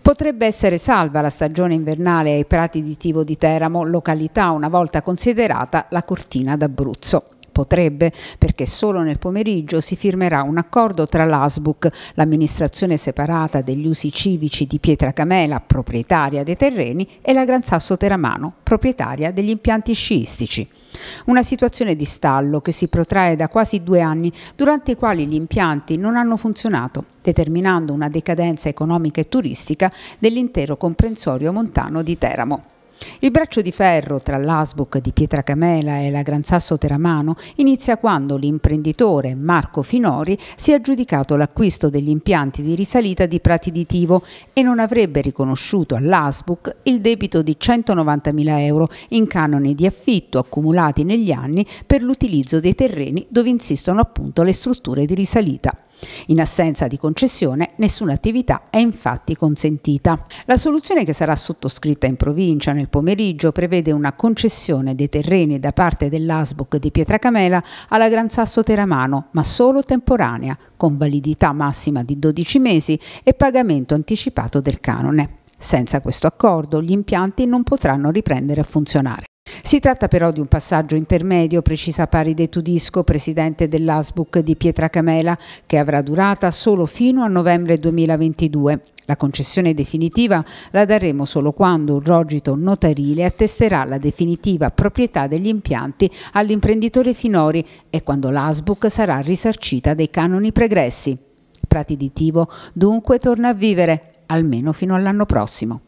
Potrebbe essere salva la stagione invernale ai prati di Tivo di Teramo, località una volta considerata la cortina d'Abruzzo potrebbe, perché solo nel pomeriggio si firmerà un accordo tra l'ASBUC, l'amministrazione separata degli usi civici di Pietra Camela, proprietaria dei terreni, e la Gran Sasso Teramano, proprietaria degli impianti sciistici. Una situazione di stallo che si protrae da quasi due anni, durante i quali gli impianti non hanno funzionato, determinando una decadenza economica e turistica dell'intero comprensorio montano di Teramo. Il braccio di ferro tra l'Asbuk di Pietra Camela e la Gran Sasso Teramano inizia quando l'imprenditore Marco Finori si è aggiudicato l'acquisto degli impianti di risalita di Prati di Tivo e non avrebbe riconosciuto all'Asbuk il debito di 190.000 euro in canoni di affitto accumulati negli anni per l'utilizzo dei terreni dove insistono appunto le strutture di risalita. In assenza di concessione nessuna attività è infatti consentita. La soluzione che sarà sottoscritta in provincia nel pomeriggio prevede una concessione dei terreni da parte dell'ASBOC di Pietracamela alla Gran Sasso Teramano, ma solo temporanea, con validità massima di 12 mesi e pagamento anticipato del canone. Senza questo accordo gli impianti non potranno riprendere a funzionare. Si tratta però di un passaggio intermedio, precisa pari Paride Tudisco, presidente dell'ASBUC di Pietra Camela, che avrà durata solo fino a novembre 2022. La concessione definitiva la daremo solo quando un rogito notarile attesterà la definitiva proprietà degli impianti all'imprenditore Finori e quando l'ASBUC sarà risarcita dei canoni pregressi. Prati di Tivo dunque torna a vivere, almeno fino all'anno prossimo.